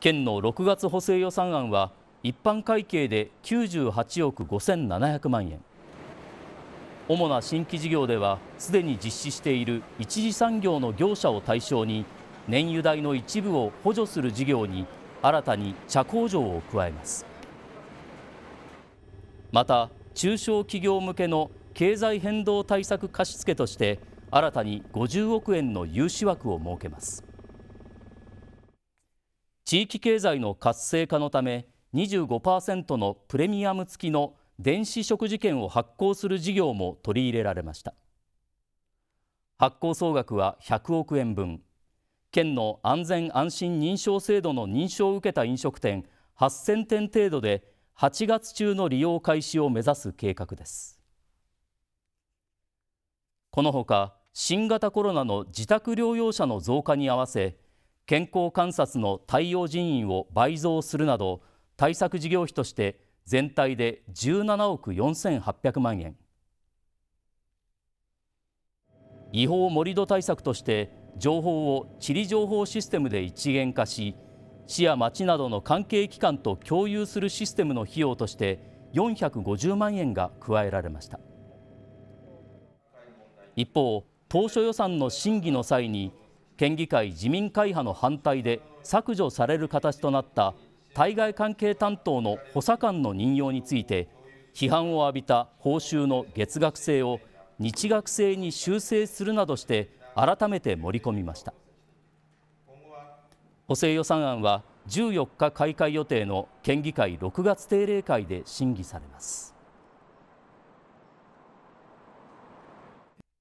県の6月補正予算案は一般会計で98億5700万円主な新規事業ではすでに実施している一次産業の業者を対象に燃油代の一部を補助する事業に新たに茶工場を加えますまた中小企業向けの経済変動対策貸付として新たに50億円の融資枠を設けます地域経済の活性化のため25%のプレミアム付きの電子食事券を発行する事業も取り入れられました発行総額は100億円分県の安全安心認証制度の認証を受けた飲食店8000店程度で8月中の利用開始を目指す計画ですこのほか新型コロナの自宅療養者の増加に合わせ健康観察の対応人員を倍増するなど対策事業費として全体で17億4800万円違法盛土対策として情報を地理情報システムで一元化し市や町などの関係機関と共有するシステムの費用として450万円が加えられました一方当初予算の審議の際に県議会自民会派の反対で削除される形となった対外関係担当の補佐官の任用について批判を浴びた報酬の月額制を日額制に修正するなどして改めて盛り込みました補正予算案は14日開会予定の県議会6月定例会で審議されます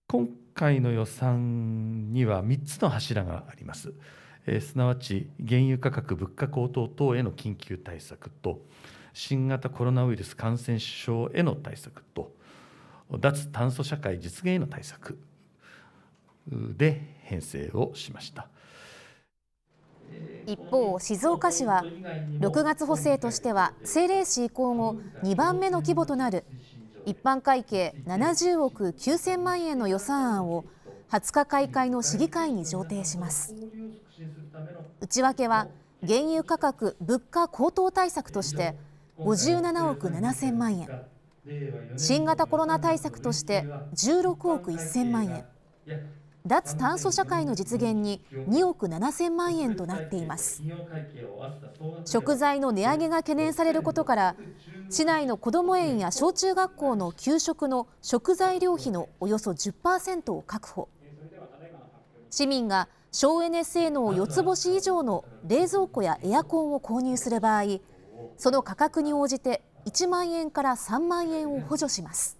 今回の予算には3つの柱があります。えすなわち原油価格、物価高騰等への緊急対策と、新型コロナウイルス感染症への対策と、脱炭素社会実現への対策で編成をしました。一方、静岡市は6月補正としては政令市移行後2番目の規模となる一般会計70億9000万円の予算案を20日開会の市議会に上呈します内訳は原油価格物価高騰対策として57億7000万円新型コロナ対策として16億1000万円脱炭素社会の実現に2億7000万円となっています食材の値上げが懸念されることから市内のこども園や小中学校の給食の食材料費のおよそ10%を確保市民が省エネ性能4つ星以上の冷蔵庫やエアコンを購入する場合その価格に応じて1万円から3万円を補助します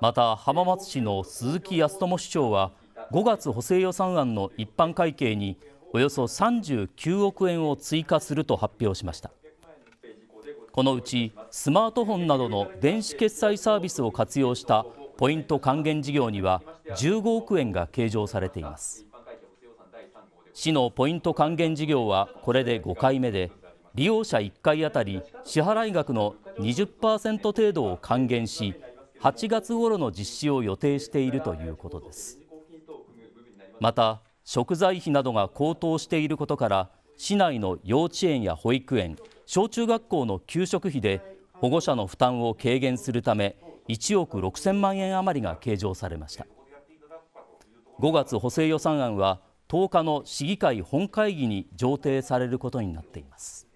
また浜松市の鈴木康友市長は5月補正予算案の一般会計におよそ39億円を追加すると発表しましたこのうちスマートフォンなどの電子決済サービスを活用したポイント還元事業には15億円が計上されています市のポイント還元事業はこれで5回目で利用者1回あたり支払額の20%程度を還元し8月頃の実施を予定しているということですまた食材費などが高騰していることから市内の幼稚園や保育園小中学校の給食費で保護者の負担を軽減するため1億6000万円余りが計上されました5月補正予算案は10日の市議会本会議に上呈されることになっています